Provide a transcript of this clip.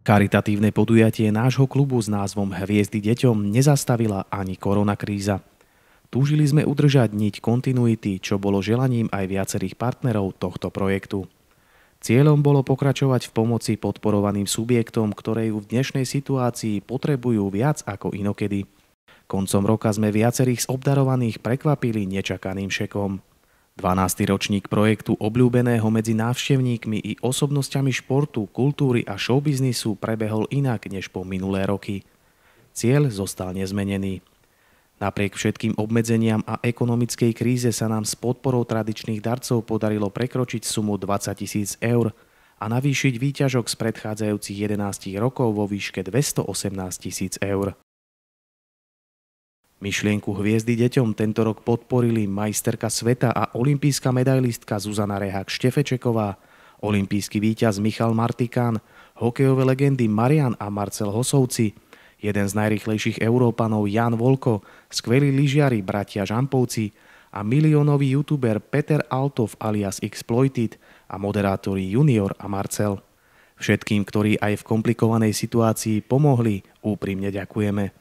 Karitatívne podujatie nášho klubu s názvom Hviezdy deťom nezastavila ani koronakríza. Túžili sme udržať niť kontinuity, čo bolo želaním aj viacerých partnerov tohto projektu. Cieľom bolo pokračovať v pomoci podporovaným subjektom, ktoré ju v dnešnej situácii potrebujú viac ako inokedy. Koncom roka sme viacerých z obdarovaných prekvapili nečakaným šekom. 12. ročník projektu obľúbeného medzi návštevníkmi i osobnosťami športu, kultúry a showbiznisu prebehol inak než po minulé roky. Cieľ zostal nezmenený. Napriek všetkým obmedzeniam a ekonomickej kríze sa nám s podporou tradičných darcov podarilo prekročiť sumu 20 tisíc eur a navýšiť výťažok z predchádzajúcich 11 rokov vo výške 218 tisíc eur. Myšlienku hviezdy deťom tento rok podporili majsterka sveta a olimpijská medailistka Zuzana Rehák-Štefečeková, olimpijský víťaz Michal Martikán, hokejové legendy Marian a Marcel Hosovci, jeden z najrychlejších Európanov Jan Volko, skvelí lyžiari bratia Žampovci a miliónový youtuber Peter Altov alias Exploited a moderátori Junior a Marcel. Všetkým, ktorí aj v komplikovanej situácii pomohli, úprimne ďakujeme.